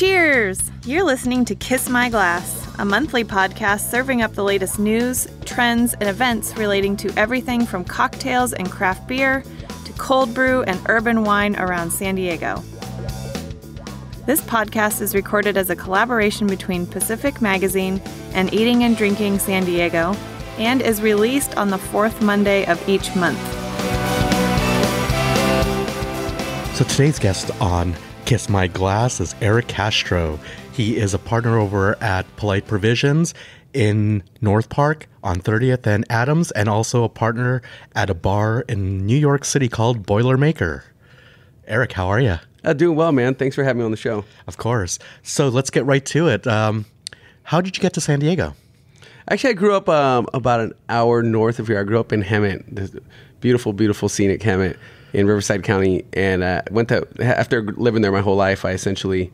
Cheers! You're listening to Kiss My Glass, a monthly podcast serving up the latest news, trends, and events relating to everything from cocktails and craft beer to cold brew and urban wine around San Diego. This podcast is recorded as a collaboration between Pacific Magazine and Eating and Drinking San Diego and is released on the fourth Monday of each month. So today's guest on Kiss My Glass is Eric Castro. He is a partner over at Polite Provisions in North Park on 30th and Adams, and also a partner at a bar in New York City called Boilermaker. Eric, how are you? Uh, doing well, man. Thanks for having me on the show. Of course. So let's get right to it. Um, how did you get to San Diego? Actually, I grew up um, about an hour north of here. I grew up in Hemet, beautiful, beautiful scenic Hemet in Riverside County, and uh, went to after living there my whole life. I essentially,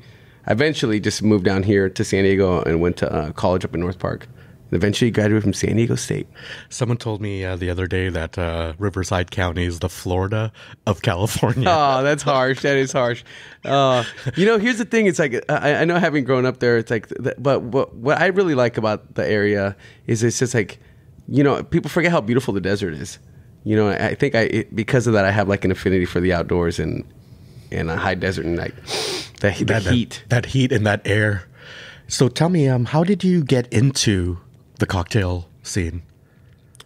eventually, just moved down here to San Diego and went to uh, college up in North Park. And eventually, graduated from San Diego State. Someone told me uh, the other day that uh, Riverside County is the Florida of California. oh, that's harsh. That is harsh. Uh, you know, here's the thing. It's like I, I, know having grown up there. It's like, but what what I really like about the area is it's just like, you know, people forget how beautiful the desert is you know, I think I it, because of that I have like an affinity for the outdoors and and a high desert and like the, the that, heat, that, that, heat and that air. So tell me, um, how did you get into the cocktail scene?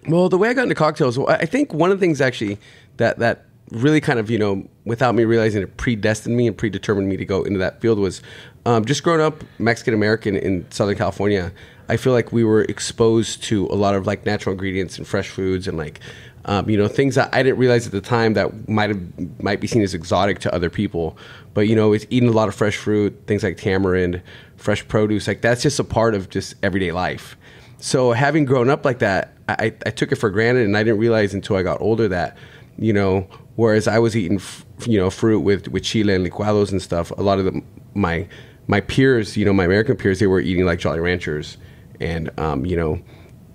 Well, the way I got into cocktails, I think one of the things actually that that really kind of you know without me realizing it predestined me and predetermined me to go into that field was um, just growing up Mexican American in Southern California. I feel like we were exposed to a lot of like natural ingredients and fresh foods and like um, you know, things that I didn't realize at the time that might have might be seen as exotic to other people. But you know, it's eating a lot of fresh fruit, things like tamarind, fresh produce, like that's just a part of just everyday life. So having grown up like that, I, I took it for granted, and I didn't realize until I got older that you know, whereas I was eating you know fruit with with chile and licuados and stuff, a lot of the, my my peers, you know, my American peers, they were eating like Jolly Ranchers and um, you know,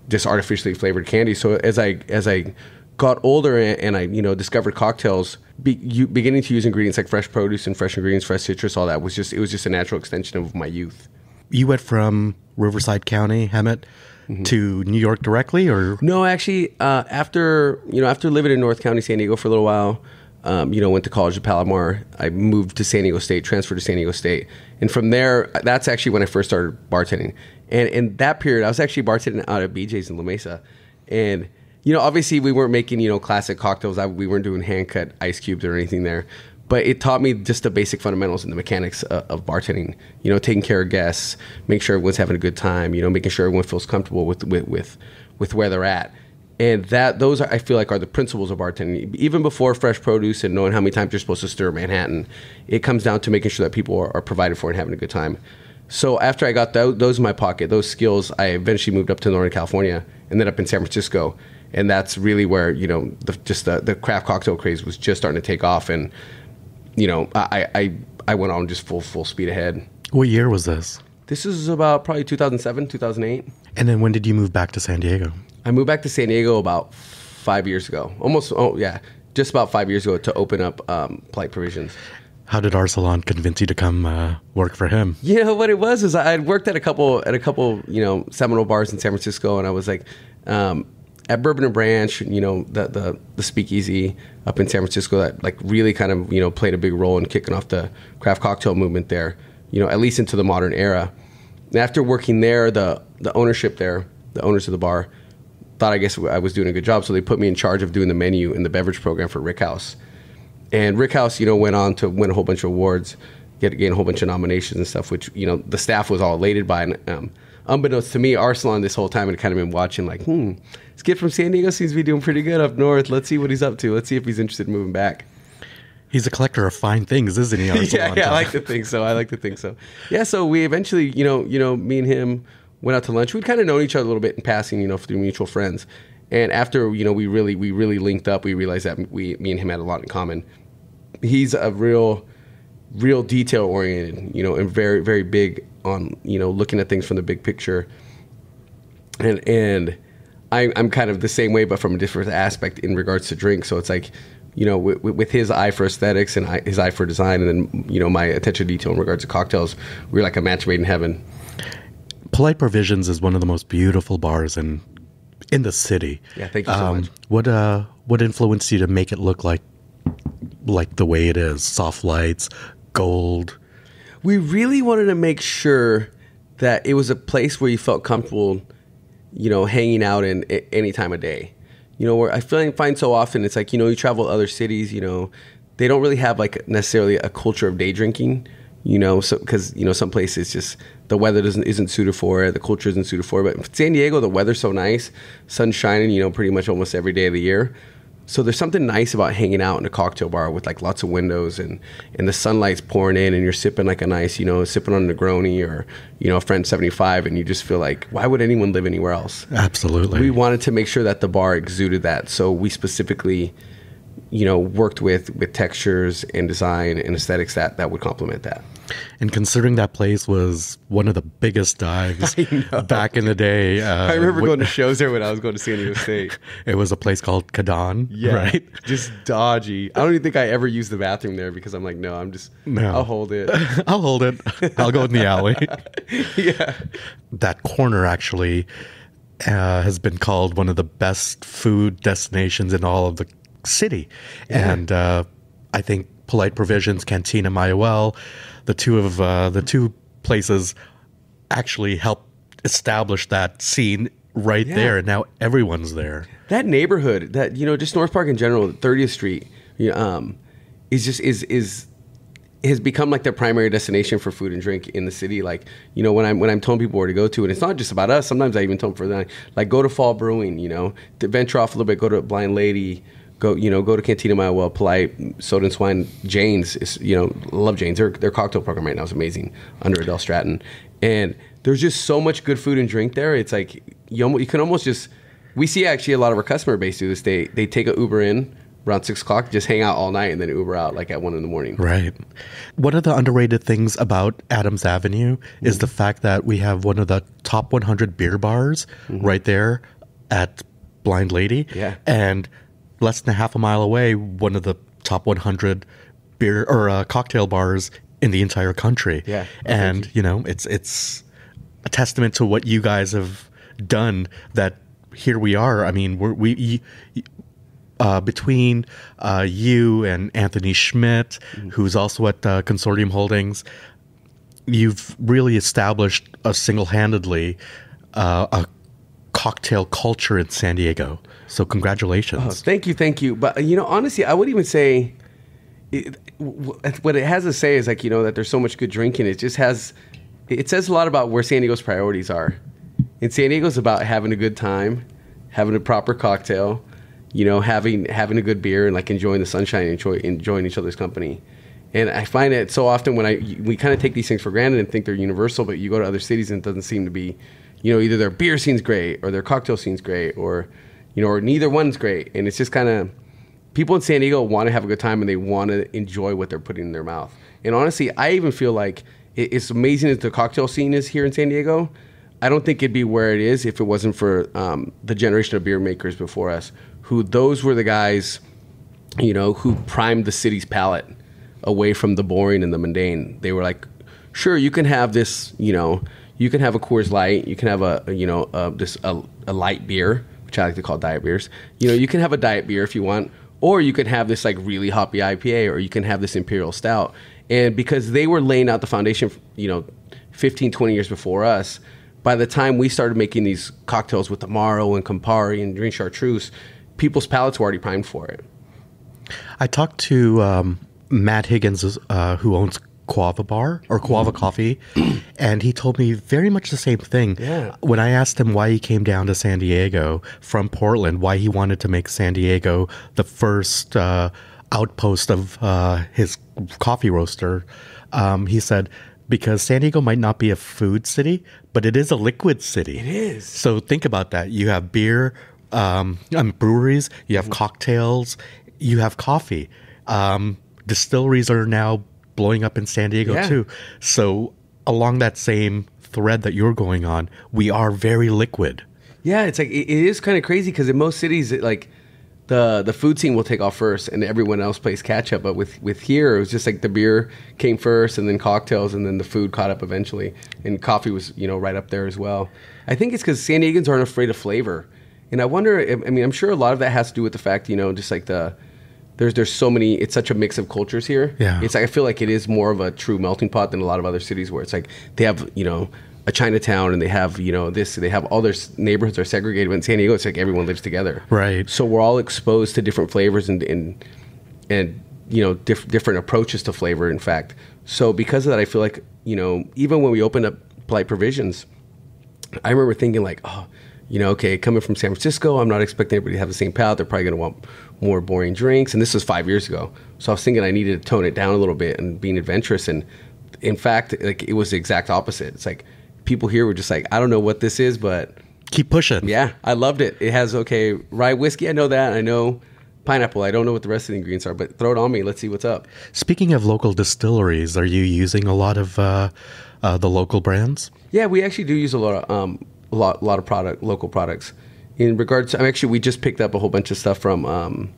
just artificially flavored candy. So as I as I got older and I, you know, discovered cocktails, be, you, beginning to use ingredients like fresh produce and fresh ingredients, fresh citrus, all that was just it was just a natural extension of my youth. You went from Riverside County, Hemet, mm-hmm. to New York directly, or no? Actually, uh, after you know, after living in North County, San Diego for a little while. Um, you know, went to college at Palomar. I moved to San Diego State, transferred to San Diego State, and from there, that's actually when I first started bartending. And in that period, I was actually bartending out of BJ's in La Mesa, and you know, obviously we weren't making, you know, classic cocktails. I, we weren't doing hand cut ice cubes or anything there. But it taught me just the basic fundamentals and the mechanics of, of bartending. You know, taking care of guests, make sure everyone's having a good time. You know, making sure everyone feels comfortable with with with, with where they're at and that those are, I feel like are the principles of bartending. Even before fresh produce and knowing how many times you're supposed to stir Manhattan, it comes down to making sure that people are, are provided for and having a good time. So after I got th- those in my pocket, those skills, I eventually moved up to Northern California and then up in San Francisco and that's really where you know the, just the, the craft cocktail craze was just starting to take off and you know I, I i went on just full full speed ahead what year was this this is about probably 2007 2008 and then when did you move back to san diego i moved back to san diego about five years ago almost oh yeah just about five years ago to open up um, plight provisions how did Arsalan convince you to come uh, work for him? Yeah, what it was is I had worked at a couple at a couple you know Seminole bars in San Francisco, and I was like, um, at Bourbon and Branch, you know, the, the, the speakeasy up in San Francisco that like really kind of, you know, played a big role in kicking off the craft cocktail movement there, you know, at least into the modern era. And after working there, the, the ownership there, the owners of the bar, thought I guess I was doing a good job. So they put me in charge of doing the menu and the beverage program for Rick House. And Rick House, you know, went on to win a whole bunch of awards, get gain a whole bunch of nominations and stuff, which, you know, the staff was all elated by. And, um, unbeknownst to me, Arsalan this whole time had kind of been watching, like, hmm, this kid from San Diego seems to be doing pretty good up north. Let's see what he's up to. Let's see if he's interested in moving back. He's a collector of fine things, isn't he? yeah, yeah, I like to think so. I like to think so. Yeah, so we eventually, you know, you know, me and him went out to lunch. We'd kind of known each other a little bit in passing, you know, through mutual friends. And after, you know, we really, we really linked up. We realized that we, me and him had a lot in common. He's a real, real detail oriented, you know, and very, very big on you know looking at things from the big picture, and and I, I'm kind of the same way, but from a different aspect in regards to drink. So it's like you know, with, with, his eye for aesthetics and I, his eye for design, and then you know my attention to detail in regards to cocktails, we are like a match made in heaven. Polite Provisions is one of the most beautiful bars in in the city. Yeah, thank you so um, much. What uh, what influenced you to make it look like like the way it is? Soft lights, gold, we really wanted to make sure that it was a place where you felt comfortable, you know, hanging out in any time of day. You know, where I find find so often it's like you know you travel to other cities, you know, they don't really have like necessarily a culture of day drinking. You know, so because you know some places just the weather doesn't isn't suited for it, the culture isn't suited for it. But San Diego, the weather's so nice, sun shining, you know, pretty much almost every day of the year. So there's something nice about hanging out in a cocktail bar with like lots of windows and and the sunlight's pouring in and you're sipping like a nice, you know, sipping on a Negroni or you know, a friend 75 and you just feel like why would anyone live anywhere else? Absolutely. We wanted to make sure that the bar exuded that. So we specifically you know, worked with with textures and design and aesthetics that that would complement that. And considering that place was one of the biggest dives back in the day. Uh, I remember going to shows there when I was going to San Diego State. it was a place called Kadan, yeah, right? Just dodgy. I don't even think I ever used the bathroom there because I'm like, no, I'm just, no. I'll hold it. I'll hold it. I'll go in the alley. yeah. That corner actually uh, has been called one of the best food destinations in all of the city. Yeah. And uh, I think Polite Provisions, Cantina Mayuel, the two of uh, the two places actually helped establish that scene right yeah. there. And now everyone's there. That neighborhood, that you know, just North Park in general, 30th Street, you know, um, is just is is has become like their primary destination for food and drink in the city. Like, you know, when I'm when I'm telling people where to go to, and it's not just about us. Sometimes I even tell them for them, like, go to Fall Brewing. You know, to venture off a little bit, go to Blind Lady go you know go to Cantina Mile Well, Polite, Soda and Swine, Jane's. Is, you know, love Jane's. Their their cocktail program right now is amazing under Adele Stratton, and there's just so much good food and drink there. It's like you almost, you can almost just we see actually a lot of our customer base do this. They they take an Uber in around six o'clock, just hang out all night, and then Uber out like at one in the morning. Right. One of the underrated things about Adams Avenue mm-hmm. is the fact that we have one of the top 100 beer bars mm-hmm. right there at Blind Lady. Yeah. And less than a half a mile away, one of the top 100 beer or uh, cocktail bars in the entire country. Yeah, and you know, it's it's a testament to what you guys have done that here we are. I mean, we're, we uh, between uh, you and Anthony Schmidt, mm-hmm. who's also at uh, Consortium Holdings, you've really established a single handedly uh, a cocktail culture in San Diego. So congratulations. Oh, thank you, thank you. But uh, you know, honestly, I would even say it, what it has to say is like you know that there's so much good drinking. It just has it says a lot about where San Diego's priorities are. And San Diego's about having a good time, having a proper cocktail, you know, having having a good beer and like enjoying the sunshine, enjoy, enjoying each other's company. And I find it so often when I we kind of take these things for granted and think they're universal, but you go to other cities and it doesn't seem to be. You know, either their beer scene's great or their cocktail scene's great or you know, or neither one's great. And it's just kind of people in San Diego want to have a good time and they want to enjoy what they're putting in their mouth. And honestly, I even feel like it's amazing that the cocktail scene is here in San Diego. I don't think it'd be where it is if it wasn't for um, the generation of beer makers before us, who those were the guys, you know, who primed the city's palate away from the boring and the mundane. They were like, sure, you can have this, you know, you can have a Coors Light, you can have a, you know, a, uh, this a, a light beer, which I like to call diet beers. You know, you can have a diet beer if you want, or you could have this like really hoppy IPA, or you can have this imperial stout. And because they were laying out the foundation, you know, 15, 20 years before us, by the time we started making these cocktails with Amaro and Campari and Green Chartreuse, people's palates were already primed for it. I talked to um, Matt Higgins, uh, who owns Quava Bar or Quava mm-hmm. Coffee, and he told me very much the same thing. Yeah. When I asked him why he came down to San Diego from Portland, why he wanted to make San Diego the first uh, outpost of uh, his coffee roaster, um, he said, because San Diego might not be a food city, but it is a liquid city. It is. So think about that. You have beer, um, breweries, you have mm-hmm. cocktails, you have coffee. Um, distilleries are now blowing up in San Diego yeah. too. So along that same thread that you're going on, we are very liquid. Yeah, it's like it is kind of crazy because in most cities, it, like the the food scene will take off first, and everyone else plays catch up. But with with here, it was just like the beer came first, and then cocktails, and then the food caught up eventually, and coffee was you know right up there as well. I think it's because San Diegans aren't afraid of flavor, and I wonder. I mean, I'm sure a lot of that has to do with the fact you know just like the there's there's so many it's such a mix of cultures here yeah it's like i feel like it is more of a true melting pot than a lot of other cities where it's like they have you know a chinatown and they have you know this they have all their neighborhoods are segregated but in san diego it's like everyone lives together right so we're all exposed to different flavors and and and you know diff- different approaches to flavor in fact so because of that i feel like you know even when we opened up polite provisions i remember thinking like oh you know, okay, coming from San Francisco, I'm not expecting everybody to have the same palate. They're probably going to want more boring drinks. And this was five years ago. So I was thinking I needed to tone it down a little bit and being adventurous. And in fact, like it was the exact opposite. It's like people here were just like, I don't know what this is, but keep pushing. Yeah, I loved it. It has, okay, rye whiskey. I know that. I know pineapple. I don't know what the rest of the ingredients are, but throw it on me. Let's see what's up. Speaking of local distilleries, are you using a lot of uh, uh, the local brands? Yeah, we actually do use a lot of. Um, a lot, a lot of product, local products. In regards, to, I'm actually we just picked up a whole bunch of stuff from um,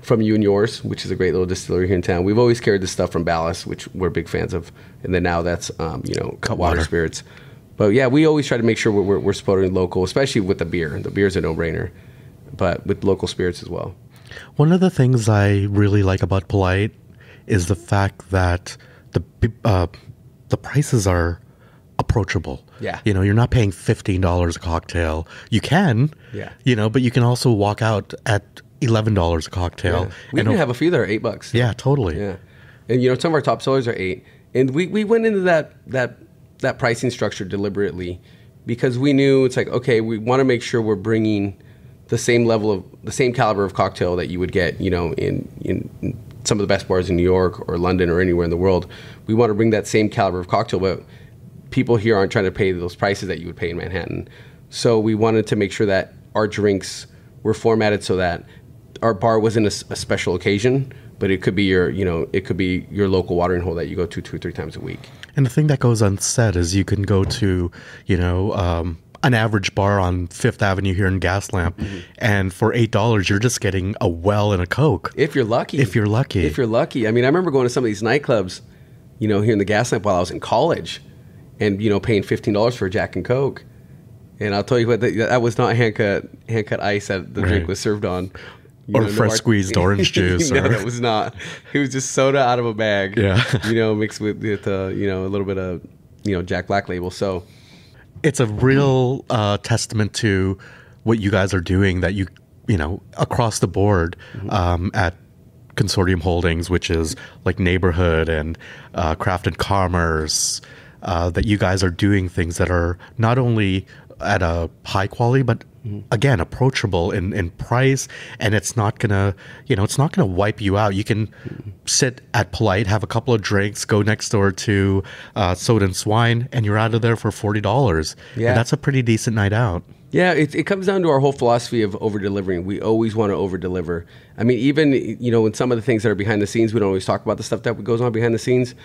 from you and yours, which is a great little distillery here in town. We've always carried this stuff from Ballast, which we're big fans of, and then now that's um, you know cut Water. Spirits. But yeah, we always try to make sure we're, we're, we're supporting local, especially with the beer. The beer's a no brainer, but with local spirits as well. One of the things I really like about Polite is the fact that the uh, the prices are approachable. Yeah. You know, you're not paying $15 a cocktail. You can. Yeah. You know, but you can also walk out at $11 a cocktail. Yeah. We and even have a few that are 8 bucks. Yeah, totally. Yeah. And you know, some of our top sellers are 8. And we we went into that that that pricing structure deliberately because we knew it's like okay, we want to make sure we're bringing the same level of the same caliber of cocktail that you would get, you know, in in some of the best bars in New York or London or anywhere in the world. We want to bring that same caliber of cocktail, but people here aren't trying to pay those prices that you would pay in Manhattan. So we wanted to make sure that our drinks were formatted so that our bar wasn't a, a special occasion, but it could be your you know it could be your local watering hole that you go to two or three times a week. And the thing that goes unsaid is you can go to you know. Um, an average bar on Fifth Avenue here in Gaslamp, mm-hmm. and for eight dollars, you're just getting a well and a coke. If you're lucky. If you're lucky. If you're lucky. I mean, I remember going to some of these nightclubs, you know, here in the Gaslamp while I was in college, and you know paying fifteen dollars for a Jack and Coke. And I'll tell you what, that, that was not hand cut hand cut ice that the right. drink was served on. You or know, fresh no squeezed orange juice. no, that was not. It was just soda out of a bag. Yeah, you know, mixed with, with uh, you know a little bit of you know Jack Black Label. So it's a real uh, testament to what you guys are doing that you you know across the board mm-hmm. um, at Consortium Holdings, which is like neighborhood and uh, craft and commerce. Uh, that you guys are doing things that are not only at a high quality, but mm-hmm. again approachable in, in price and it's not gonna you know it's not gonna wipe you out you can mm-hmm. sit at polite have a couple of drinks go next door to uh, soda and swine and you're out of there for $40 yeah and that's a pretty decent night out yeah it, it comes down to our whole philosophy of over delivering we always want to over deliver i mean even you know in some of the things that are behind the scenes we don't always talk about the stuff that goes on behind the scenes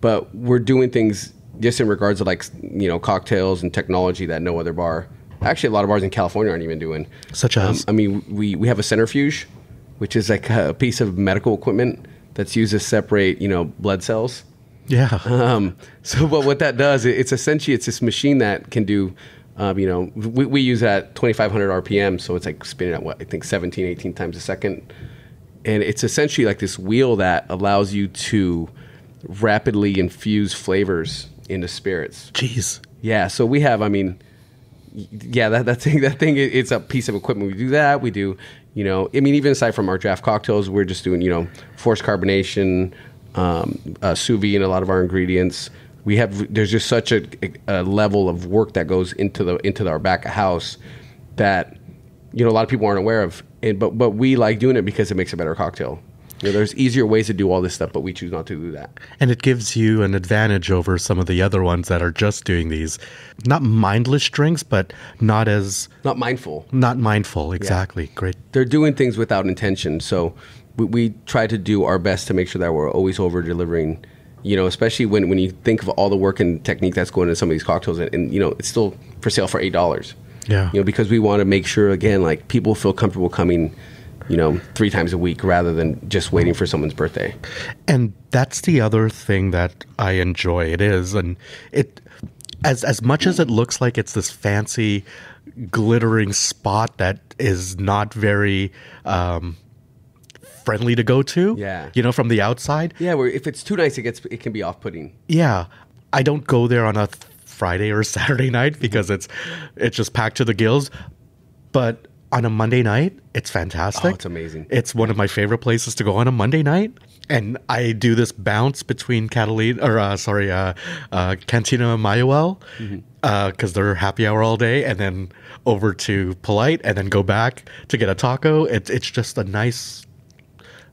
but we're doing things just in regards to like you know cocktails and technology that no other bar actually a lot of bars in california aren't even doing such as um, i mean we we have a centrifuge which is like a piece of medical equipment that's used to separate you know blood cells yeah um, so but what that does it, it's essentially it's this machine that can do um, you know we, we use that 2500 rpm so it's like spinning at what i think 17 18 times a second and it's essentially like this wheel that allows you to rapidly infuse flavors into spirits. Jeez. Yeah. So we have, I mean, yeah, that, that thing, that thing, it's a piece of equipment. We do that. We do, you know, I mean, even aside from our draft cocktails, we're just doing, you know, forced carbonation, um, uh, sous vide, and a lot of our ingredients. We have there's just such a, a level of work that goes into the into our back of house that you know a lot of people aren't aware of. And but but we like doing it because it makes a better cocktail. You know, there's easier ways to do all this stuff, but we choose not to do that. And it gives you an advantage over some of the other ones that are just doing these, not mindless drinks, but not as not mindful. Not mindful, exactly. Yeah. Great. They're doing things without intention, so we, we, try to do our best to make sure that we're always over delivering. You know, especially when, when you think of all the work and technique that's going into some of these cocktails, and, and you know it's still for sale for eight dollars. Yeah. You know, because we want to make sure again, like people feel comfortable coming you know, three times a week rather than just waiting for someone's birthday. And that's the other thing that I enjoy. It is, and it as as much as it looks like it's this fancy, glittering spot that is not very. Um, friendly to go to yeah you know from the outside yeah where if it's too nice it gets it can be off-putting yeah i don't go there on a Friday or Saturday night because it's it's just packed to the gills. But on a Monday night. It's fantastic. Oh, it's amazing. It's one of my favorite places to go on a Monday night. And I do this bounce between Catalina, or uh, sorry, uh, uh, Cantina Mayuel, because mm-hmm. Uh, they're happy hour all day, and then over to Polite, and then go back to get a taco. It, it's just a nice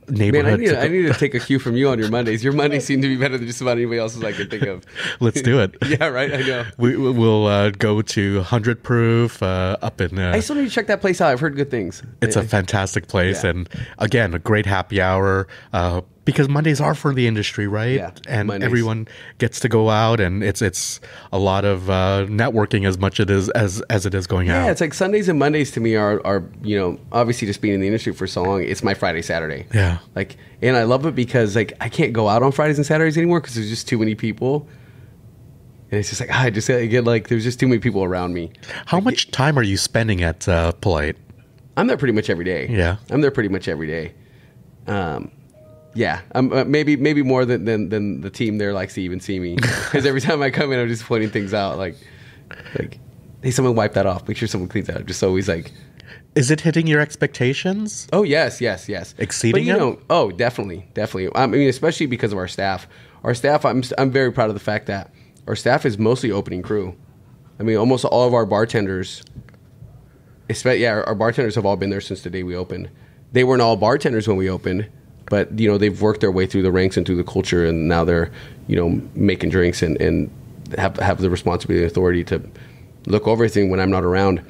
neighborhood. Man, I need, to, I need to take a cue from you on your Mondays. Your Mondays seem to be better than just about anybody else's I can think of. Let's do it. yeah, right. I know. We will uh, go to Hundred Proof uh, up in. Uh, I still need to check that place out. I've heard good things. It's a fantastic place, yeah. and again, a great happy hour. Uh, because Mondays are for the industry, right? Yeah, and Mondays. everyone gets to go out, and it's it's a lot of uh, networking as much it is as as it is going yeah, out. Yeah, it's like Sundays and Mondays to me are are you know obviously just being in the industry for so long. It's my Friday Saturday. Yeah, like and I love it because like I can't go out on Fridays and Saturdays anymore because there's just too many people. And it's just like I just get like there's just too many people around me. How like, much time are you spending at uh, Polite? I'm there pretty much every day. Yeah, I'm there pretty much every day. Um, yeah, um, uh, maybe maybe more than, than than the team there likes to even see me because every time I come in, I'm just pointing things out like like hey, someone wipe that off. Make sure someone cleans that. I'm just always like. Is it hitting your expectations? Oh yes, yes, yes. Exceeding but, you know, oh, definitely, definitely. I mean, especially because of our staff. Our staff, I'm I'm very proud of the fact that our staff is mostly opening crew. I mean, almost all of our bartenders, yeah, our bartenders have all been there since the day we opened. They weren't all bartenders when we opened but you know they've worked their way through the ranks and through the culture, and now they're you know making drinks and and have have the responsibility and authority to look over everything when I'm not around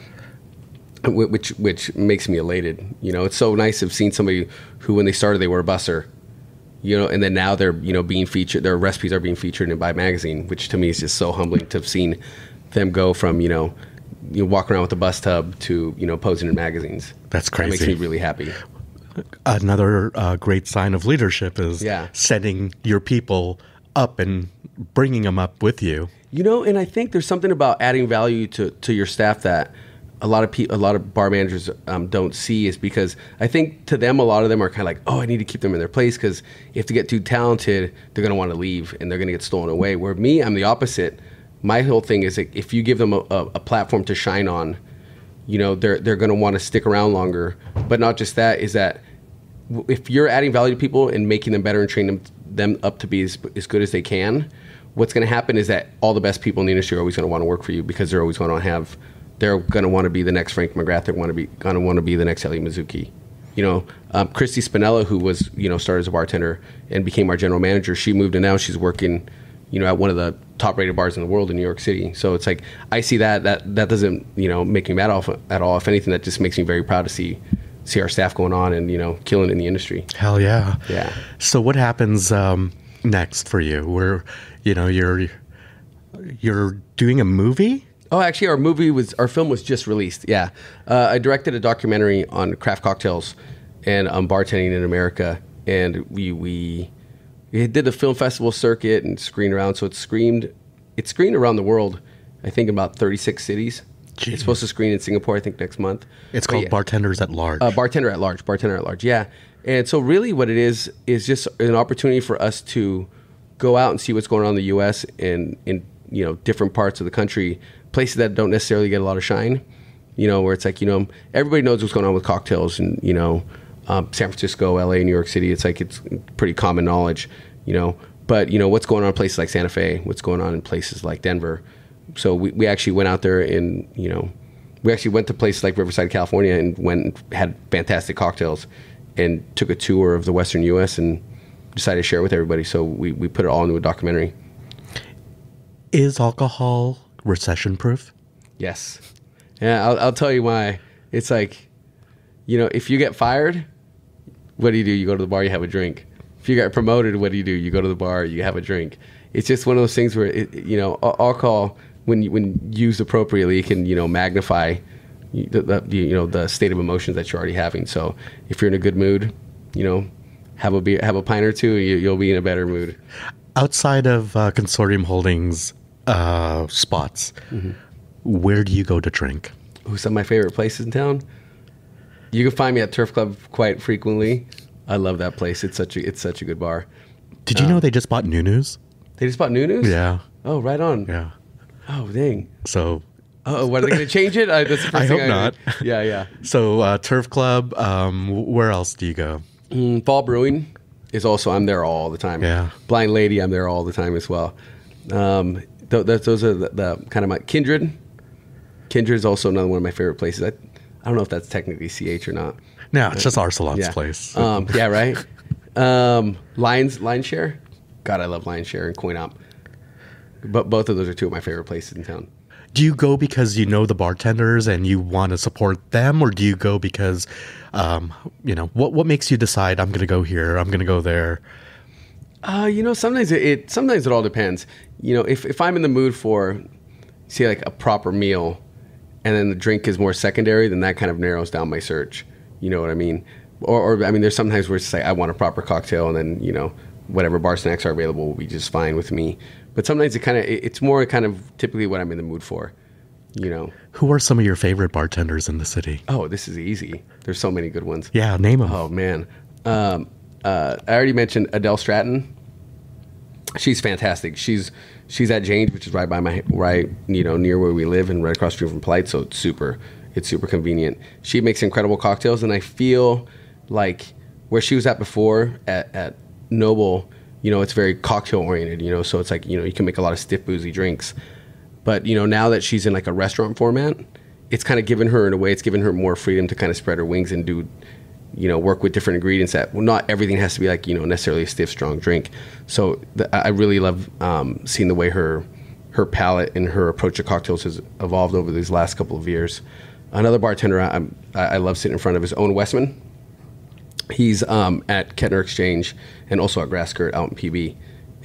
which which makes me elated. You know, it's so nice to have seen somebody who, when they started, they were a busser, you know, and then now they're you know being featured. Their recipes are being featured in by Magazine, which to me is just so humbling to have seen them go from you know you walk around with a bus tub to you know posing in magazines. That's crazy. That makes me really happy another uh, great sign of leadership is yeah. setting your people up and bringing them up with you. You know, and I think there's something about adding value to, to your staff that a lot of people, a lot of bar managers um, don't see is because I think to them, a lot of them are kind of like, oh, I need to keep them in their place because if they get too talented, they're going to want to leave and they're going to get stolen away. Where me, I'm the opposite. My whole thing is like, if you give them a, a, a platform to shine on, you know, they're, they're going to want to stick around longer. But not just that, is that if you're adding value to people and making them better and training them, them up to be as, as good as they can, what's going to happen is that all the best people in the industry are always going to want to work for you because they're always going to have, they're going to want to be the next Frank McGrath. They're going to be going to want to be the next Ellie Mizuki. You know, um, Christy Spinella, who was you know started as a bartender and became our general manager, she moved and now she's working, you know, at one of the top rated bars in the world in New York City. So it's like I see that that that doesn't you know make me mad off at all. If anything, that just makes me very proud to see see our staff going on and you know killing in the industry. Hell yeah, yeah. So what happens um, next for you? Where you know you're you're doing a movie. Oh, actually, our movie was our film was just released. Yeah, uh, I directed a documentary on craft cocktails and um, bartending in America, and we we did the film festival circuit and screened around. So it screened it screened around the world. I think about 36 cities. Jeez. It's supposed to screen in Singapore, I think, next month. It's but called yeah. Bartenders at Large. Uh, bartender at Large. Bartender at Large. Yeah. And so, really, what it is is just an opportunity for us to go out and see what's going on in the U.S. and in you know different parts of the country, places that don't necessarily get a lot of shine. You know, where it's like you know everybody knows what's going on with cocktails, and you know, um, San Francisco, L.A., New York City. It's like it's pretty common knowledge. You know, but you know what's going on in places like Santa Fe, what's going on in places like Denver so we, we actually went out there and you know we actually went to places like Riverside, California, and went and had fantastic cocktails, and took a tour of the Western U.S. and decided to share with everybody. So we we put it all into a documentary. Is alcohol recession proof? Yes. Yeah, I'll, I'll tell you why. It's like, you know, if you get fired, what do you do? You go to the bar, you have a drink. If you get promoted, what do you do? You go to the bar, you have a drink. It's just one of those things where, it, you know, alcohol when when used appropriately, it can you know magnify the, the, you know the state of emotions that you're already having. So if you're in a good mood, you know, have a beer, have a pint or two, you, will be in a better mood. Outside of uh, Consortium Holdings uh, spots, mm-hmm. where do you go to drink? Who's some of my favorite places in town. You can find me at Turf Club quite frequently. I love that place. It's such a it's such a good bar. Did you um, know they just bought Nunu's? They just bought Nunu's. Yeah. Oh, right on. Yeah. Oh, dang. So Oh, what are they going to change it? I, uh, that's the first I thing hope I not. Yeah, yeah. So uh, Turf Club. Um, where else do you go? Mm, Fall Brewing is also. I'm there all the time. Yeah. Blind Lady. I'm there all the time as well. Um, th- th- those are the, the, kind of my Kindred. Kindred is also another one of my favorite places. I, I don't know if that's technically CH or not. No, it's just Arcelot's yeah. place. Um, yeah, right. um, Lions Lion Share. God, I love Lion Share and Coin Op. But both of those are two of my favorite places in town. Do you go because you know the bartenders and you want to support them, or do you go because, um, you know, what what makes you decide I'm going to go here, I'm going to go there? Uh, you know, sometimes it, it, sometimes it all depends. You know, if if I'm in the mood for, say, like a proper meal, and then the drink is more secondary, then that kind of narrows down my search. You know what I mean? Or, or I mean, there's sometimes where it's like I want a proper cocktail, and then you know whatever bar snacks are available will be just fine with me. But sometimes it kind of it's more kind of typically what I'm in the mood for. You know, who are some of your favorite bartenders in the city? Oh, this is easy. There's so many good ones. Yeah, name them. Oh man, um, uh, I already mentioned Adele Stratton. She's fantastic. She's she's at Jane's, which is right by my right, you know, near where we live and right across the street from Polite. So it's super, it's super convenient. She makes incredible cocktails, and I feel like where she was at before at, at Noble, you know, it's very cocktail oriented, you know, so it's like, you know, you can make a lot of stiff boozy drinks. But, you know, now that she's in like a restaurant format, it's kind of given her in a way, it's given her more freedom to kind of spread her wings and do, you know, work with different ingredients that well, not everything has to be like, you know, necessarily a stiff, strong drink. So the, I really love um, seeing the way her, her palate and her approach to cocktails has evolved over these last couple of years. Another bartender I, I, I love sitting in front of is Owen Westman. He's um, at Kettner Exchange and also at Grasskirt out in PB.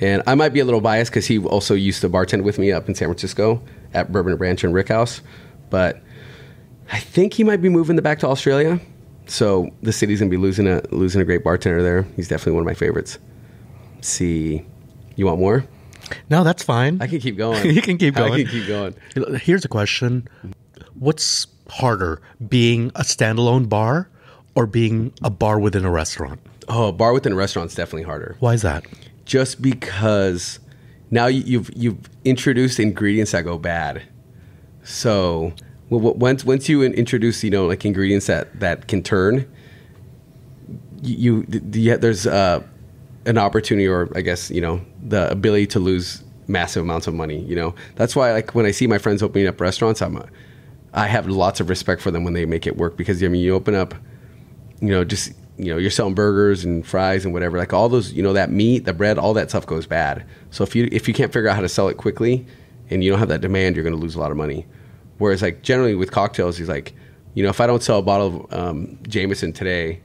And I might be a little biased because he also used to bartend with me up in San Francisco at Bourbon Ranch and Rick House, But I think he might be moving the back to Australia. So the city's gonna be losing a losing a great bartender there. He's definitely one of my favorites. Let's see, you want more? No, that's fine. I can keep going. you can keep going. I can keep going. Here's a question: What's harder, being a standalone bar or being a bar within a restaurant? Oh, a bar within a restaurant is definitely harder. Why is that? Just because now you've you've introduced ingredients that go bad. So once once you introduce you know like ingredients that that can turn, you, you there's uh, an opportunity or I guess you know the ability to lose massive amounts of money. You know that's why like when I see my friends opening up restaurants, I'm a, I have lots of respect for them when they make it work because I mean you open up you know, just you know, you're selling burgers and fries and whatever. Like all those, you know, that meat, the bread, all that stuff goes bad. So if you if you can't figure out how to sell it quickly, and you don't have that demand, you're going to lose a lot of money. Whereas like generally with cocktails, he's like, you know, if I don't sell a bottle of um, Jameson today,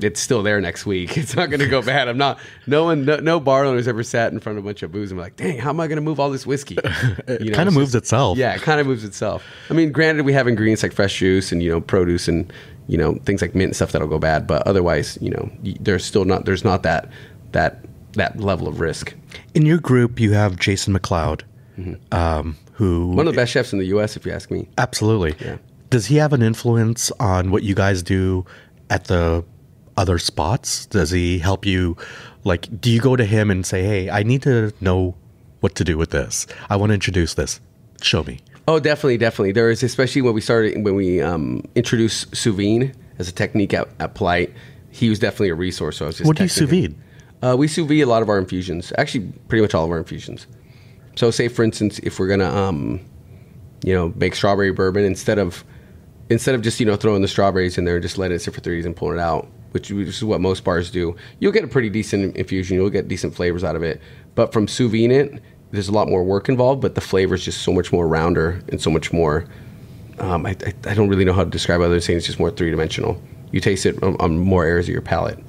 it's still there next week. It's not going to go bad. I'm not. No one, no, no bar owner's ever sat in front of a bunch of booze and be like, "Dang, how am I going to move all this whiskey?" you know, kind of moves itself. Yeah, it kind of moves itself. I mean, granted, we have ingredients like fresh juice and you know produce and you know things like mint and stuff that'll go bad, but otherwise, you know, there's still not there's not that that that level of risk. In your group, you have Jason McLeod, mm-hmm. um, who one of the best chefs in the U.S. If you ask me. Absolutely. Yeah. Does he have an influence on what you guys do at the other spots? Does he help you? Like, do you go to him and say, hey, I need to know what to do with this? I want to introduce this. Show me. Oh, definitely, definitely. There is, especially when we started, when we um, introduced sous vide as a technique at, at Polite, he was definitely a resource. So I was just what do you sous vide? Uh, we sous vide a lot of our infusions, actually, pretty much all of our infusions. So, say for instance, if we're gonna, um, you know, make strawberry bourbon, instead of instead of just you know throwing the strawberries in there and just letting it sit for three days and pulling it out, which, which is what most bars do, you'll get a pretty decent infusion. You'll get decent flavors out of it. But from sous vide it, there's a lot more work involved, but the flavor is just so much more rounder and so much more. Um, I, I, I, don't really know how to describe other than saying it's just more three dimensional. You taste it on, on more areas of your palate.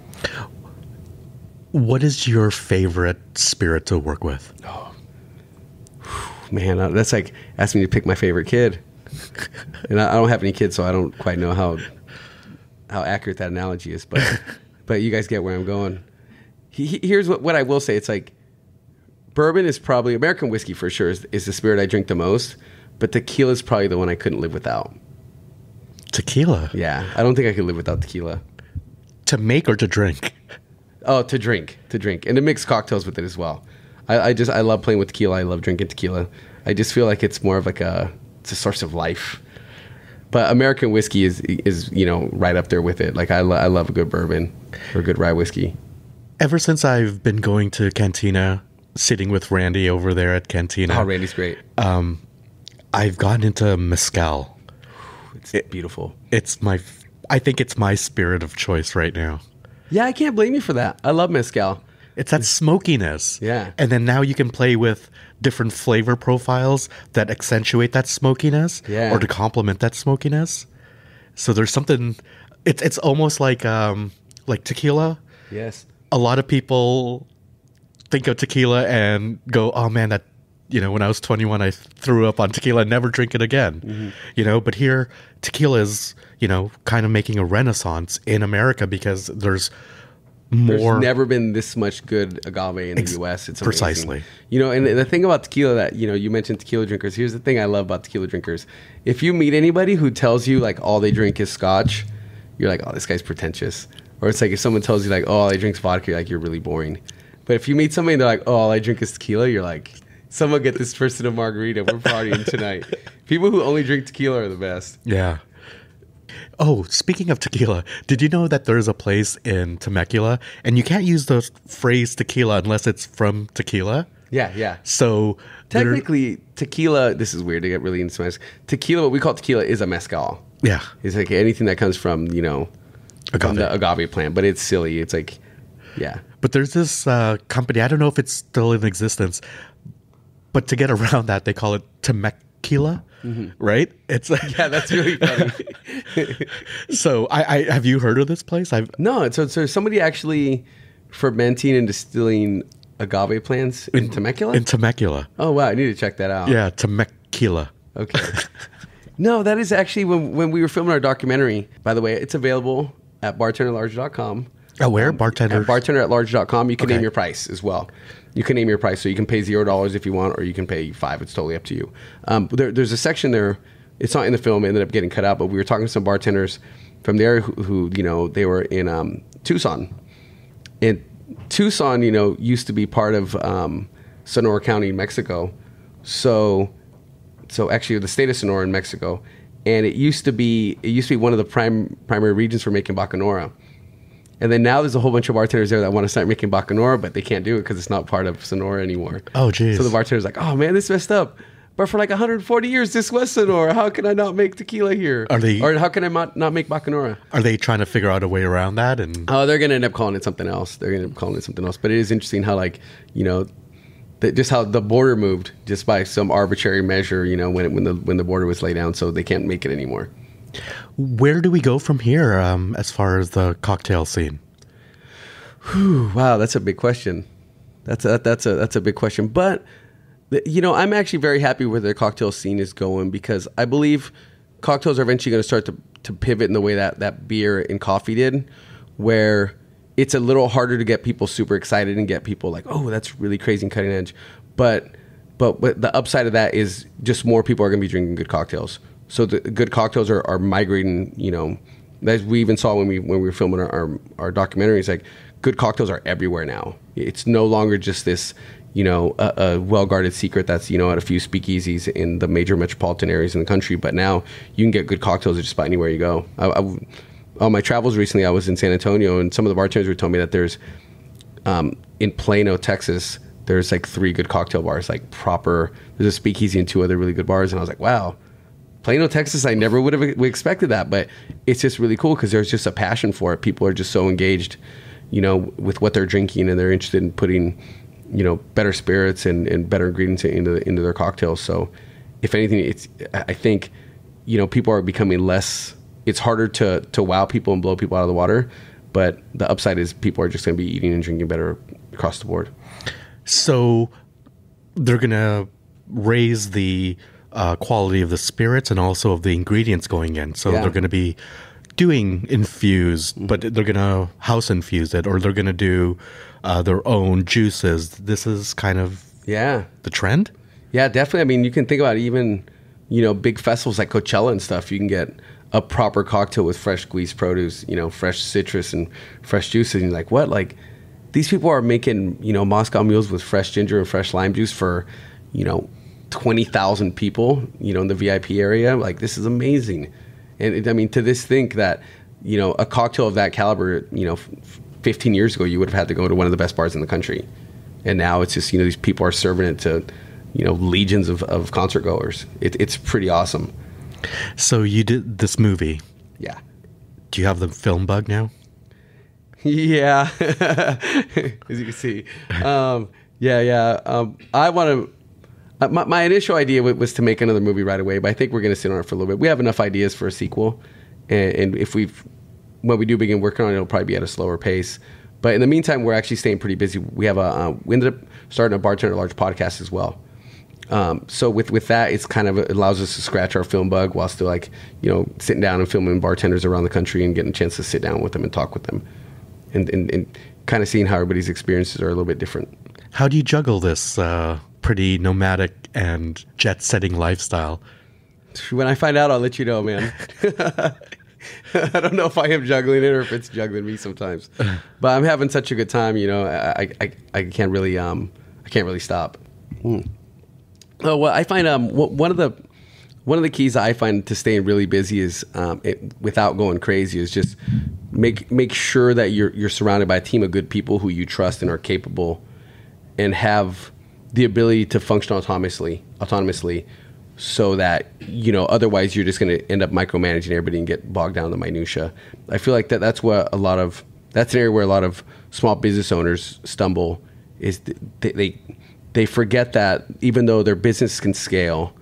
What is your favorite spirit to work with? Oh, man, uh, that's like asking me to pick my favorite kid. and I, I don't have any kids, so I don't quite know how how accurate that analogy is, but but you guys get where I'm going. He, he, here's what, what I will say: it's like bourbon is probably American whiskey for sure is, is the spirit I drink the most, but tequila is probably the one I couldn't live without. Tequila. Yeah, I don't think I could live without tequila. To make or to drink? Oh, to drink, to drink, and to mix cocktails with it as well. I, I just I love playing with tequila. I love drinking tequila. I just feel like it's more of like a it's a source of life but American whiskey is is you know right up there with it. Like I, lo- I love a good bourbon or a good rye whiskey. Ever since I've been going to Cantina, sitting with Randy over there at Cantina. Oh, Randy's great. Um, I've gotten into mezcal. It's it, beautiful. It's my, I think it's my spirit of choice right now. Yeah, I can't blame you for that. I love mezcal. It's that smokiness. Yeah. And then now you can play with different flavor profiles that accentuate that smokiness yeah. or to complement that smokiness. So there's something. It's it's almost like um like tequila. Yes. A lot of people think of tequila and go, oh man, that you know, when I was 21, I threw up on tequila and never drink it again. Mm-hmm. You know, but here tequila is, you know, kind of making a renaissance in America because there's more. There's never been this much good agave in the U.S. It's amazing. precisely you know, and the thing about tequila that you know you mentioned tequila drinkers. Here's the thing I love about tequila drinkers: if you meet anybody who tells you like all they drink is scotch, you're like, oh, this guy's pretentious. Or it's like if someone tells you like, oh, all I is vodka, you're like you're really boring. But if you meet somebody and they're like, oh, all I drink is tequila, you're like, someone get this person a margarita. We're partying tonight. People who only drink tequila are the best. Yeah. Oh, speaking of tequila, did you know that there's a place in Temecula and you can't use the phrase tequila unless it's from tequila? Yeah, yeah. So technically, tequila. This is weird to get really into this. Tequila, what we call tequila, is a mezcal. Yeah, it's like anything that comes from you know agave. the agave plant, but it's silly. It's like yeah. But there's this uh, company. I don't know if it's still in existence, but to get around that, they call it Temecula mm-hmm. right? It's like yeah, that's really funny. so, I, I, have you heard of this place? I've no. So, so somebody actually fermenting and distilling agave plants in, in Temecula. In Temecula. Oh wow, I need to check that out. Yeah, Temecula. Okay. no, that is actually when when we were filming our documentary. By the way, it's available at bartenderlarge.com. Oh, where? Um, bartender. At bartenderatlarge.com. You can okay. name your price as well. You can name your price, so you can pay zero dollars if you want, or you can pay five. It's totally up to you. Um, there, there's a section there. It's not in the film. It ended up getting cut out, but we were talking to some bartenders from there who, who you know, they were in um, Tucson, and Tucson, you know, used to be part of um, Sonora County, Mexico. So, so actually, the state of Sonora in Mexico, and it used to be it used to be one of the prime primary regions for making bacanora. And then now there's a whole bunch of bartenders there that want to start making Bacanora, but they can't do it because it's not part of Sonora anymore. Oh, geez. So the bartender's like, oh man, this messed up. But for like 140 years, this was Sonora. How can I not make tequila here? Are they, or how can I not, not make Bacanora? Are they trying to figure out a way around that? And oh, they're gonna end up calling it something else. They're gonna end up calling it something else. But it is interesting how like you know just how the border moved just by some arbitrary measure, you know, when it, when the when the border was laid down, so they can't make it anymore. Where do we go from here um, as far as the cocktail scene? Whew, wow, that's a big question. That's a, that's a that's a big question. But you know, I'm actually very happy where the cocktail scene is going because I believe cocktails are eventually going to start to to pivot in the way that that beer and coffee did, where it's a little harder to get people super excited and get people like, oh, that's really crazy and cutting edge. But but, but the upside of that is just more people are going to be drinking good cocktails so the good cocktails are, are migrating. You know, as we even saw when we when we were filming our our, our documentaries, like good cocktails are everywhere now. It's no longer just this. You know, a, a well guarded secret that's, you know, at a few speakeasies in the major metropolitan areas in the country. But now you can get good cocktails just about anywhere you go. I, I, on my travels recently, I was in San Antonio, and some of the bartenders were telling me that there's um, in Plano, Texas, there's like three good cocktail bars, like proper. There's a speakeasy and two other really good bars, and I was like, wow, Plano, Texas, I never would have expected that, but it's just really cool because there's just a passion for it. People are just so engaged, you know, with what they're drinking and they're interested in putting, you know, better spirits and, and better ingredients into the, into their cocktails. So, if anything, it's I think, you know, people are becoming less. It's harder to to wow people and blow people out of the water, but the upside is people are just going to be eating and drinking better across the board. So, they're going to raise the uh, quality of the spirits and also of the ingredients going in. So yeah. they're going to be doing infused, mm-hmm. but they're going to house infuse it or they're going to do uh, their own juices. This is kind of yeah the trend. Yeah, definitely. I mean, you can think about even you know big festivals like Coachella and stuff. You can get a proper cocktail with fresh squeezed produce, you know, fresh citrus and fresh juices. And you're like, what? Like these people are making you know Moscow mules with fresh ginger and fresh lime juice for you know 20,000 people, you know, in the VIP area. Like, this is amazing. And it, I mean, to this think that, you know, a cocktail of that caliber, you know, 15 years ago, you would have had to go to one of the best bars in the country. And now it's just, you know, these people are serving it to, you know, legions of, of concert goers. It, it's pretty awesome. So you did this movie. Yeah. Do you have the film bug now? Yeah. As you can see. Um, yeah, yeah. Um, I want to uh, my, my, initial idea w- was to make another movie right away, but I think we're going to sit on it for a little bit. We have enough ideas for a sequel, and, and if we when we do begin working on it, it'll probably be at a slower pace. But in the meantime, we're actually staying pretty busy. We have a uh, we ended up starting a bartender large podcast as well. Um, so with with that, it's kind of it allows us to scratch our film bug while still like you know sitting down and filming bartenders around the country and getting a chance to sit down with them and talk with them, and and, and kind of seeing how everybody's experiences are a little bit different. How do you juggle this uh, pretty nomadic and jet setting lifestyle? When I find out, I'll let you know, man. I don't know if I am juggling it or if it's juggling me sometimes, but I'm having such a good time. You know, I I, I can't really um I can't really stop. Mm. Oh well, I find um one of the one of the keys I find to staying really busy is um, it, without going crazy is just make make sure that you're you're surrounded by a team of good people who you trust and are capable and have the ability to function autonomously, autonomously, so that you know otherwise you're just going to end up micromanaging everybody and get bogged down in the minutia. I feel like that that's what a lot of that's an area where a lot of small business owners stumble is they, they they forget that even though their business can scale,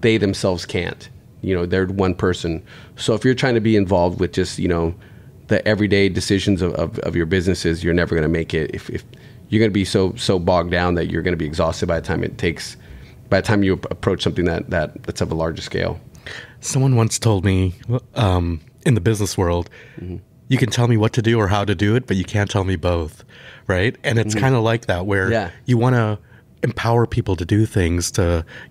they themselves can't. You know, they're one person. So if you're trying to be involved with just you know the everyday decisions of, of, of your businesses, you're never going to make it if, if you're going to be so so bogged down that you're going to be exhausted by the time it takes by the time you approach something that that that's of a larger scale. Someone once told me um, in the business world, mm -hmm. you can tell me what to do or how to do it, but you can't tell me both, right? And it's mm -hmm. kind of like that where yeah. you want to empower people to do things to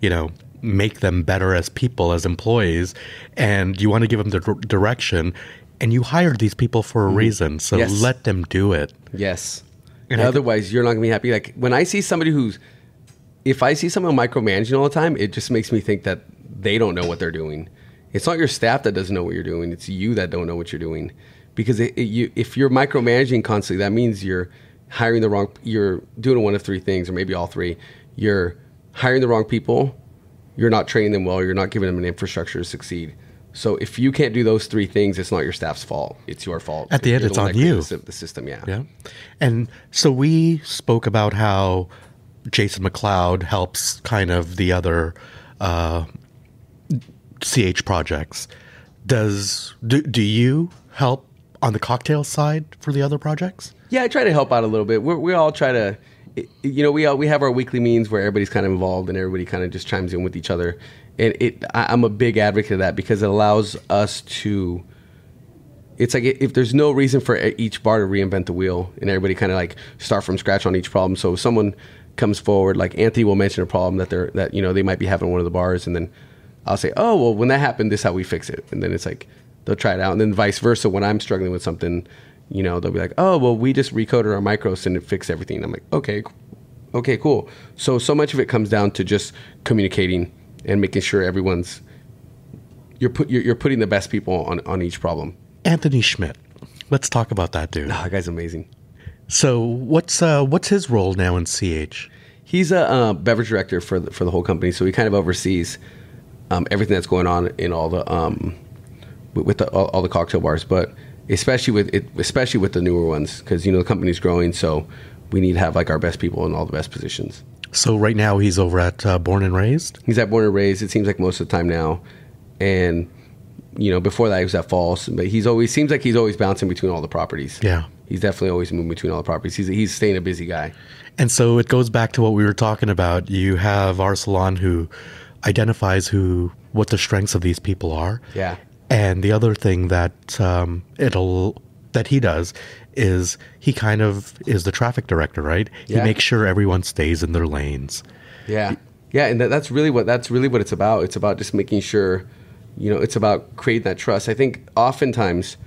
you know make them better as people as employees and you want to give them the direction and you hired these people for a mm -hmm. reason so yes. let them do it yes and otherwise, you're not gonna be happy. Like when I see somebody who's, if I see someone micromanaging all the time, it just makes me think that they don't know what they're doing. It's not your staff that doesn't know what you're doing. It's you that don't know what you're doing. Because it, it, you, if you're micromanaging constantly, that means you're hiring the wrong. You're doing one of three things, or maybe all three. You're hiring the wrong people. You're not training them well. You're not giving them an infrastructure to succeed so if you can't do those three things, it's not your staff's fault. It's your fault. At the end, it's on you. The system, yeah. Yeah. And so we spoke about how Jason McLeod helps kind of the other uh, CH projects. Does do, do you help on the cocktail side for the other projects? Yeah, I try to help out a little bit. We're, we all try to, you know, we all, we have our weekly meetings where everybody's kind of involved and everybody kind of just chimes in with each other and it I, am a big advocate of that because it allows us to. It's like if there's no reason for each bar to reinvent the wheel and everybody kind of like start from scratch on each problem. So if someone comes forward, like Anthony will mention a problem that they're that you know they might be having one of the bars, and then I'll say, oh well, when that happened, this how we fix it, and then it's like they'll try it out, and then vice versa. When I'm struggling with something, you know, they'll be like, oh well, we just recoded our micros and it fixed everything. And I'm like, okay, okay, cool. So so much of it comes down to just communicating and making sure everyone's you're put you're, you're putting the best people on on each problem. Anthony Schmidt, let's talk about that dude. Oh, that guy's amazing. So what's uh, what's his role now in CH? He's a uh, beverage director for the, for the whole company, so he kind of oversees um, everything that's going on in all the um, with the, all, all, the cocktail bars, but especially with it, especially with the newer ones because you know the company's growing, so we need to have like our best people in all the best positions. So right now he's over at uh, Born and Raised. He's at Born and Raised. It seems like most of the time now, and you know before that he was at Falls, but he's always seems like he's always bouncing between all the properties. Yeah, he's definitely always moving between all the properties. He's he's staying a busy guy. And so it goes back to what we were talking about. You have our salon who identifies who what the strengths of these people are. Yeah. And the other thing that um, it'll that he does is he kind of is the traffic director, right? Yeah. He makes sure everyone stays in their lanes. Yeah. Yeah, and that, that's really what that's really what it's about. It's about just making sure, you know, it's about creating that trust. I think oftentimes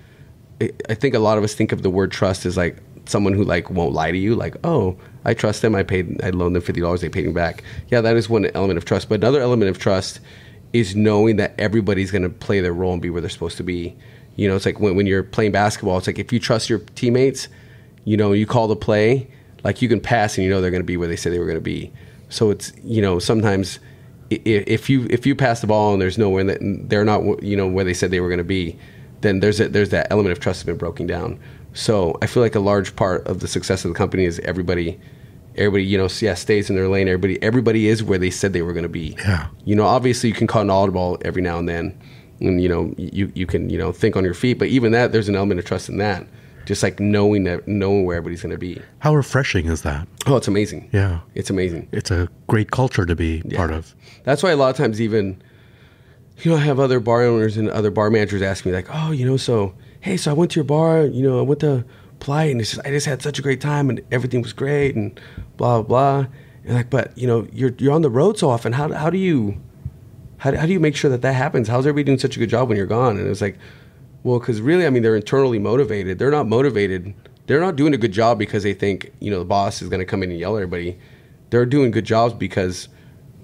I think a lot of us think of the word trust as like someone who like won't lie to you, like, "Oh, I trust them. I paid I loaned them $50, they paid me back." Yeah, that is one element of trust, but another element of trust is knowing that everybody's going to play their role and be where they're supposed to be. You know, it's like when, when you're playing basketball, it's like if you trust your teammates, you know, you call the play, like you can pass and you know they're going to be where they say they were going to be. So it's, you know, sometimes if you if you pass the ball and there's nowhere that they're not you know where they said they were going to be, then there's a, there's that element of trust has been broken down. So I feel like a large part of the success of the company is everybody, everybody you know yeah stays in their lane. Everybody everybody is where they said they were going to be. Yeah. You know, obviously you can call an audible every now and then, and you know you you can you know think on your feet. But even that, there's an element of trust in that. Just like knowing that, knowing where everybody's going to be. How refreshing is that? Oh, it's amazing. Yeah, it's amazing. It's a great culture to be yeah. part of. That's why a lot of times, even you know, I have other bar owners and other bar managers ask me like, "Oh, you know, so hey, so I went to your bar. You know, I went to Playa, and just, I just had such a great time, and everything was great, and blah blah." blah. And like, but you know, you're you're on the road so often. How how do you how, how do you make sure that that happens? How's everybody doing such a good job when you're gone? And it's like, well, because really, I mean, they're internally motivated. They're not motivated. They're not doing a good job because they think, you know, the boss is going to come in and yell at everybody. They're doing good jobs because,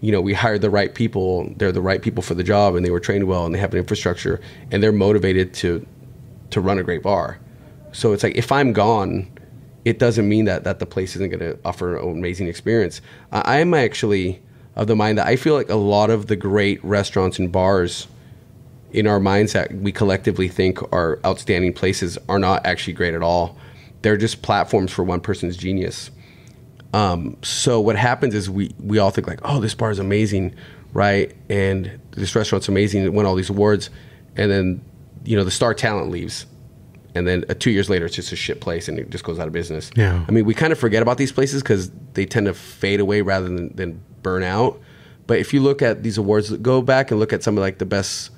you know, we hired the right people. They're the right people for the job and they were trained well and they have an infrastructure and they're motivated to, to run a great bar. So it's like, if I'm gone, it doesn't mean that, that the place isn't going to offer an amazing experience. I, I'm actually of the mind that I feel like a lot of the great restaurants and bars in our minds that we collectively think are outstanding places are not actually great at all. They're just platforms for one person's genius. Um, so what happens is we we all think like, oh, this bar is amazing, right? And this restaurant's amazing. It won all these awards, and then you know the star talent leaves, and then uh, two years later it's just a shit place and it just goes out of business. Yeah. I mean, we kind of forget about these places because they tend to fade away rather than, than burn out. But if you look at these awards, go back and look at some of like the best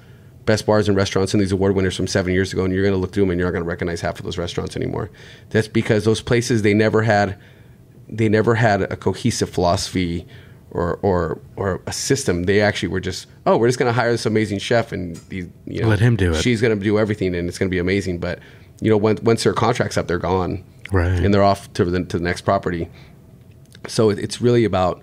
best bars and restaurants and these award winners from seven years ago, and you're going to look through them and you're not going to recognize half of those restaurants anymore. That's because those places they never had they never had a cohesive philosophy or or or a system. They actually were just oh we're just going to hire this amazing chef and you know, let him do it. She's going to do everything and it's going to be amazing. But you know when, once their contract's up, they're gone, right? And they're off to the to the next property. So it's really about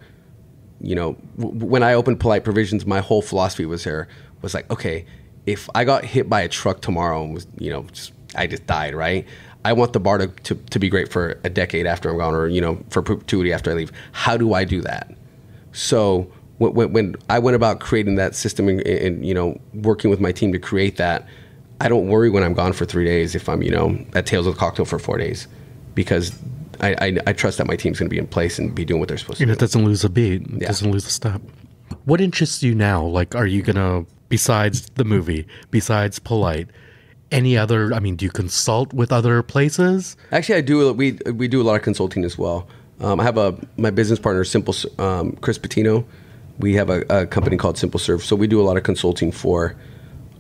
you know, when I opened Polite Provisions, my whole philosophy was there was like, okay, if I got hit by a truck tomorrow and was, you know, just, I just died, right? I want the bar to, to, to be great for a decade after I'm gone or, you know, for perpetuity after I leave. How do I do that? So when, when I went about creating that system and, and, you know, working with my team to create that, I don't worry when I'm gone for three days if I'm, you know, at Tales of the Cocktail for four days because I, I, I trust that my team's going to be in place and be doing what they're supposed and to. And it do. doesn't lose a beat. It yeah. doesn't lose a step. What interests you now? Like, are you gonna besides the movie, besides Polite? Any other? I mean, do you consult with other places? Actually, I do. We we do a lot of consulting as well. Um, I have a my business partner, Simple um, Chris Patino. We have a, a company called Simple Serve, so we do a lot of consulting for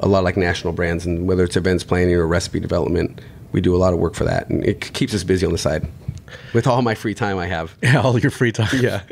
a lot of like national brands, and whether it's events planning or recipe development, we do a lot of work for that, and it keeps us busy on the side with all my free time I have. Yeah, all your free time. Yeah.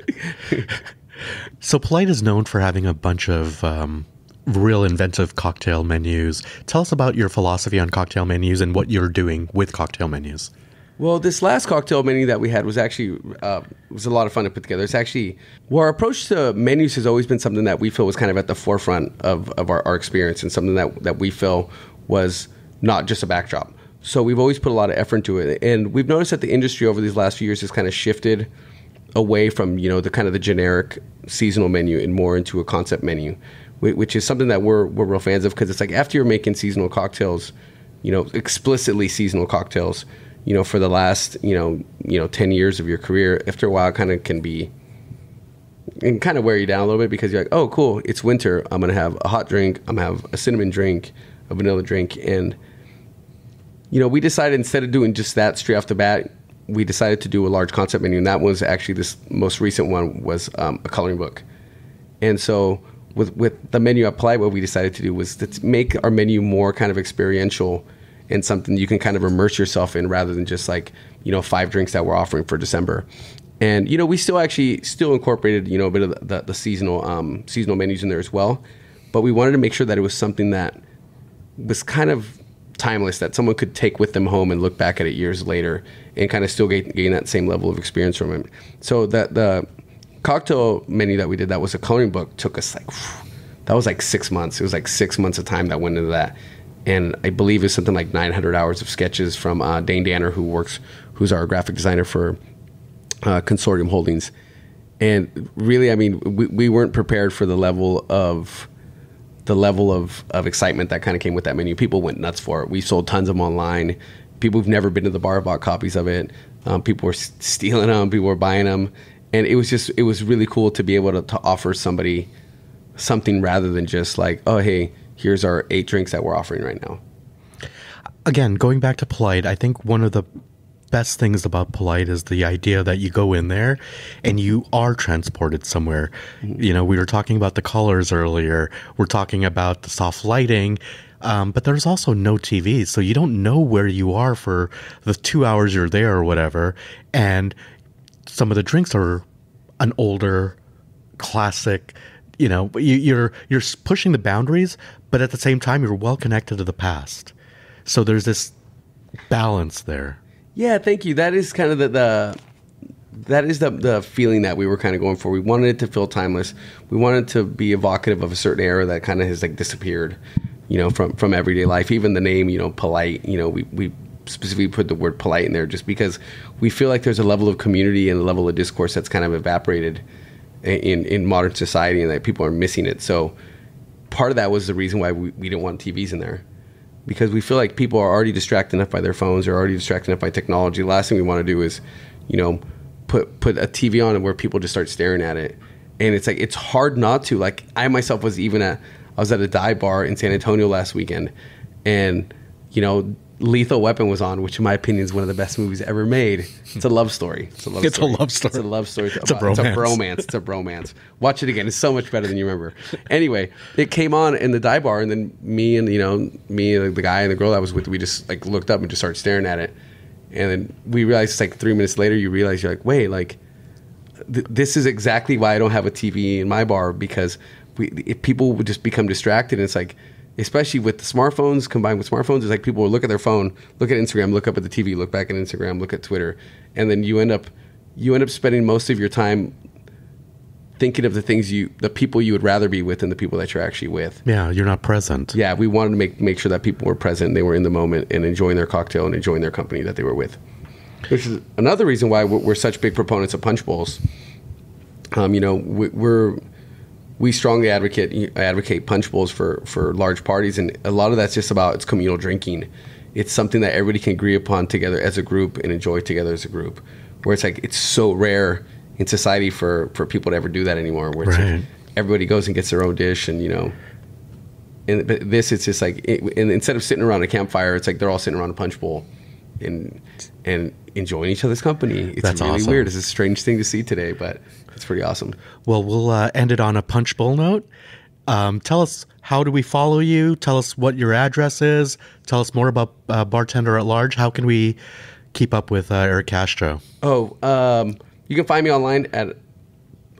so Polite is known for having a bunch of um, real inventive cocktail menus. Tell us about your philosophy on cocktail menus and what you're doing with cocktail menus. Well, this last cocktail menu that we had was actually uh, was a lot of fun to put together. It's actually well, our approach to menus has always been something that we feel was kind of at the forefront of, of our, our experience and something that that we feel was not just a backdrop. So we've always put a lot of effort into it, and we've noticed that the industry over these last few years has kind of shifted away from you know the kind of the generic seasonal menu and more into a concept menu, which is something that we're we're real fans of because it's like after you're making seasonal cocktails, you know explicitly seasonal cocktails, you know for the last you know you know ten years of your career, after a while kind of can be and kind of wear you down a little bit because you're like, oh cool, it's winter, I'm gonna have a hot drink, I'm gonna have a cinnamon drink, a vanilla drink, and you know, we decided instead of doing just that straight off the bat, we decided to do a large concept menu, and that was actually this most recent one was um, a coloring book. And so with with the menu apply, what we decided to do was to make our menu more kind of experiential and something you can kind of immerse yourself in rather than just like you know five drinks that we're offering for December. And you know we still actually still incorporated you know a bit of the, the seasonal um, seasonal menus in there as well, but we wanted to make sure that it was something that was kind of timeless that someone could take with them home and look back at it years later and kind of still gain, gain that same level of experience from it. So that the cocktail menu that we did that was a coloring book took us like that was like six months. It was like six months of time that went into that, and I believe it's something like 900 hours of sketches from uh, Dane Danner, who works, who's our graphic designer for uh, Consortium Holdings. And really, I mean, we, we weren't prepared for the level of the level of, of excitement that kind of came with that menu. People went nuts for it. We sold tons of them online. People who've never been to the bar bought copies of it. Um, people were stealing them. People were buying them, and it was just it was really cool to be able to, to offer somebody something rather than just like, oh hey, here's our eight drinks that we're offering right now. Again, going back to polite, I think one of the best things about Polite is the idea that you go in there and you are transported somewhere. Mm-hmm. You know, we were talking about the colors earlier, we're talking about the soft lighting. Um, but there's also no TV, so you don't know where you are for the two hours you're there or whatever. And some of the drinks are an older, classic. You know, you, you're you're pushing the boundaries, but at the same time, you're well connected to the past. So there's this balance there. Yeah, thank you. That is kind of the, the that is the, the feeling that we were kind of going for. We wanted it to feel timeless. We wanted to be evocative of a certain era that kind of has like disappeared, you know, from from everyday life. Even the name, you know, polite. You know, we we specifically put the word polite in there just because we feel like there's a level of community and a level of discourse that's kind of evaporated in in modern society and that people are missing it. So part of that was the reason why we, we didn't want TVs in there because we feel like people are already distracted enough by their phones, they're already distracted enough by technology. The last thing we want to do is, you know, put put a TV on where people just start staring at it. And it's like it's hard not to. Like I myself was even at I was at a dive bar in San Antonio last weekend and you know, Lethal Weapon was on, which in my opinion is one of the best movies ever made. It's a love story. It's a love, it's story. A love story. It's a love story. It's, it's a, a, bromance. It's a bromance. It's a bromance. Watch it again. It's so much better than you remember. anyway, it came on in the dive bar, and then me and you know me and the guy and the girl that I was with, we just like looked up and just started staring at it, and then we realized it's like three minutes later, you realize you're like, wait, like th this is exactly why I don't have a TV in my bar because we people would just become distracted, and it's like especially with the smartphones combined with smartphones, it's like people will look at their phone, look at Instagram, look up at the TV, look back at Instagram, look at Twitter, and then you end up you end up spending most of your time thinking of the things you the people you would rather be with than the people that you're actually with. Yeah, you're not present. Yeah, we wanted to make make sure that people were present, they were in the moment and enjoying their cocktail and enjoying their company that they were with. Which is another reason why we're, we're such big proponents of punch bowls. Um, you know, we, we're we strongly advocate advocate punch bowls for for large parties, and a lot of that's just about it's communal drinking. It's something that everybody can agree upon together as a group and enjoy together as a group. Where it's like it's so rare in society for for people to ever do that anymore. Where right. like everybody goes and gets their own dish, and you know. And but this, it's just like, it, and instead of sitting around a campfire, it's like they're all sitting around a punch bowl, and and enjoying each other's company. It's That's really awesome. weird. It's a strange thing to see today, but it's pretty awesome. Well, we'll uh, end it on a punch bowl note. Um, tell us how do we follow you? Tell us what your address is. Tell us more about uh, Bartender at Large. How can we keep up with uh, Eric Castro? Oh, um, you can find me online at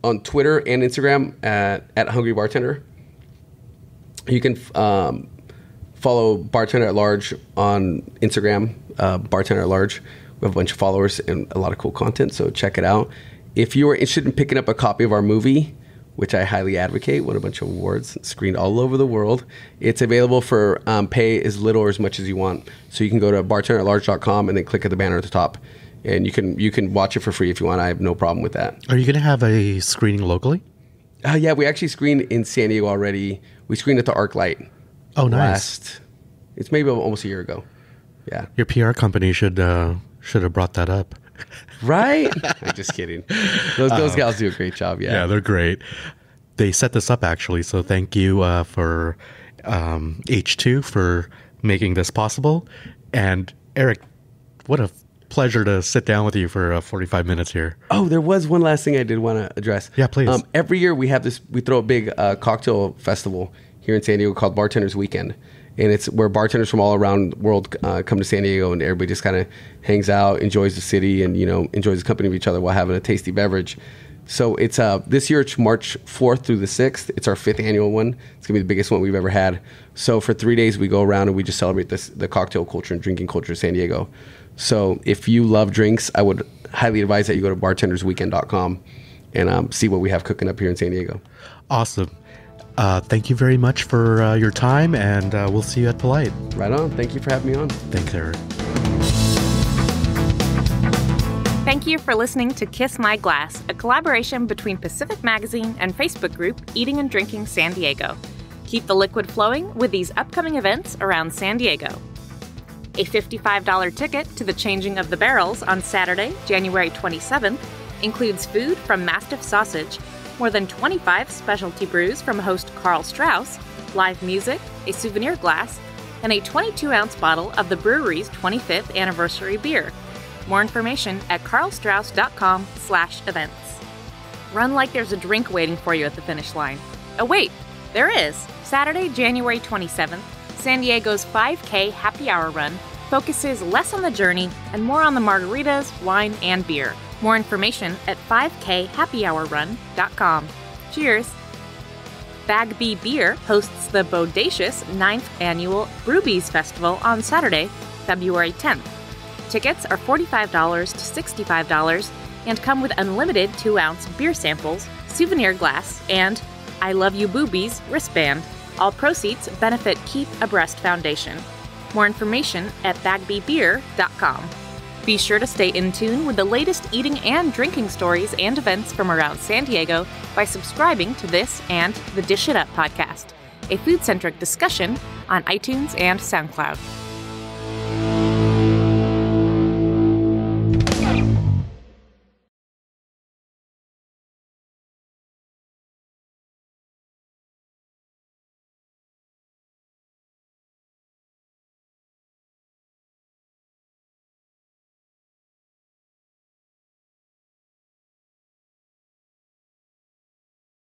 on Twitter and Instagram at, at Hungry Bartender. You can um, follow Bartender at Large on Instagram, uh, Bartender at Large a bunch of followers and a lot of cool content. So check it out. If you are interested in picking up a copy of our movie, which I highly advocate, won a bunch of awards, screened all over the world. It's available for um, pay as little or as much as you want. So you can go to bartenderatlarge.com and then click at the banner at the top, and you can you can watch it for free if you want. I have no problem with that. Are you going to have a screening locally? Uh, yeah, we actually screened in San Diego already. We screened at the ArcLight. Oh, nice. Last, it's maybe almost a year ago. Yeah. Your PR company should uh, should have brought that up. Right? I'm just kidding. Those, those um, gals do a great job. Yeah. Yeah, they're great. They set this up actually. So thank you uh, for um, H2 for making this possible. And Eric, what a pleasure to sit down with you for uh, 45 minutes here. Oh, there was one last thing I did want to address. Yeah, please. Um, every year we have this, we throw a big uh, cocktail festival here in San Diego called Bartenders Weekend and it's where bartenders from all around the world uh, come to San Diego, and everybody just kind of hangs out, enjoys the city, and you know enjoys the company of each other while having a tasty beverage. So it's uh, this year it's March 4th through the 6th. It's our fifth annual one. It's gonna be the biggest one we've ever had. So for three days we go around and we just celebrate this, the cocktail culture and drinking culture of San Diego. So if you love drinks, I would highly advise that you go to bartendersweekend.com and um, see what we have cooking up here in San Diego. Awesome. Uh, thank you very much for uh, your time, and uh, we'll see you at Polite. Right on. Thank you for having me on. Thanks, Eric. Thank you for listening to Kiss My Glass, a collaboration between Pacific Magazine and Facebook group Eating and Drinking San Diego. Keep the liquid flowing with these upcoming events around San Diego. A $55 ticket to the Changing of the Barrels on Saturday, January 27th, includes food from Mastiff Sausage more than 25 specialty brews from host Carl Strauss, live music, a souvenir glass, and a 22 ounce bottle of the brewery's 25th anniversary beer. More information at carlstrauss.com slash events. Run like there's a drink waiting for you at the finish line. Oh, wait, there is. Saturday, January 27th, San Diego's 5K happy hour run focuses less on the journey and more on the margaritas, wine, and beer. More information at 5khappyhourrun.com. Cheers! Bagby Beer hosts the bodacious 9th annual Brewbies Festival on Saturday, February 10th. Tickets are $45 to $65 and come with unlimited 2 ounce beer samples, souvenir glass, and I Love You Boobies wristband. All proceeds benefit Keep Abreast Foundation. More information at bagbybeer.com. Be sure to stay in tune with the latest eating and drinking stories and events from around San Diego by subscribing to this and the Dish It Up podcast, a food centric discussion on iTunes and SoundCloud.